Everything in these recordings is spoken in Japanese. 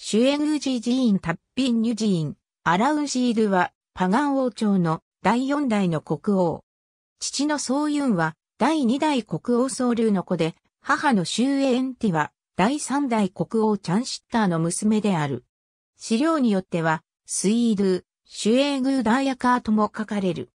シュエングジーン・タッピンニュジーン、アラウンールは、パガン王朝の第四代の国王。父のソウユンは、第二代国王ソウルの子で、母のシュウエンティは、第三代国王チャンシッターの娘である。資料によっては、スイール、シュエーグーダーヤカーとも書かれる。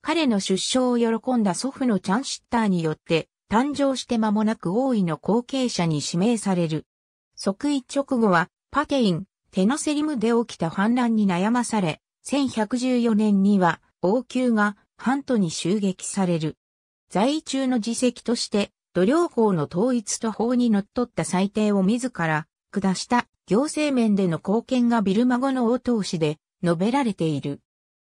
彼の出生を喜んだ祖父のチャンシッターによって、誕生して間もなく王位の後継者に指名される。即位直後は、パテイン、テノセリムで起きた反乱に悩まされ、1114年には王宮がハントに襲撃される。在位中の自責として、土領法の統一と法に則っった裁定を自ら下した行政面での貢献がビルマ語の応答詩で述べられている。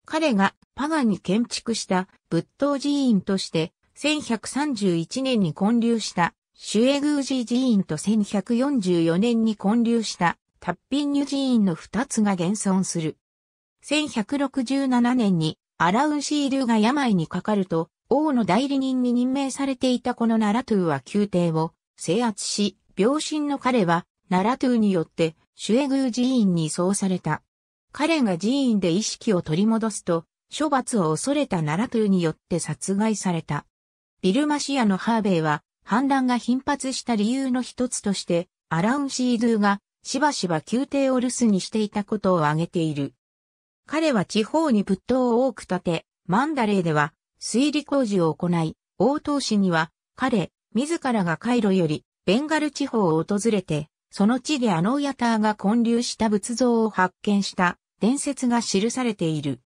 彼がパガに建築した仏塔寺院として1131年に建立したシュエグージー寺院と1144年に建立したタッピンニュ寺院の二つが現存する。1167年にアラウンシールが病にかかると、王の代理人に任命されていたこのナラトゥは宮廷を制圧し、病身の彼はナラトゥによってシュエグー寺院に移送された。彼が寺院で意識を取り戻すと、処罰を恐れたナラトゥによって殺害された。ビルマシアのハーベイは、反乱が頻発した理由の一つとして、アラウンシードゥがしばしば宮廷を留守にしていたことを挙げている。彼は地方に仏塔を多く建て、マンダレーでは水利工事を行い、大東市には彼、自らがカイロよりベンガル地方を訪れて、その地でアノーヤターが建立した仏像を発見した伝説が記されている。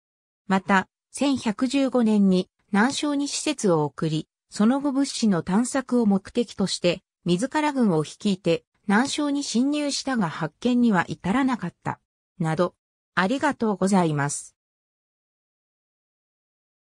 また、1115年に南昌に施設を送り、その後物資の探索を目的として、自ら軍を率いて難症に侵入したが発見には至らなかった。など、ありがとうございます。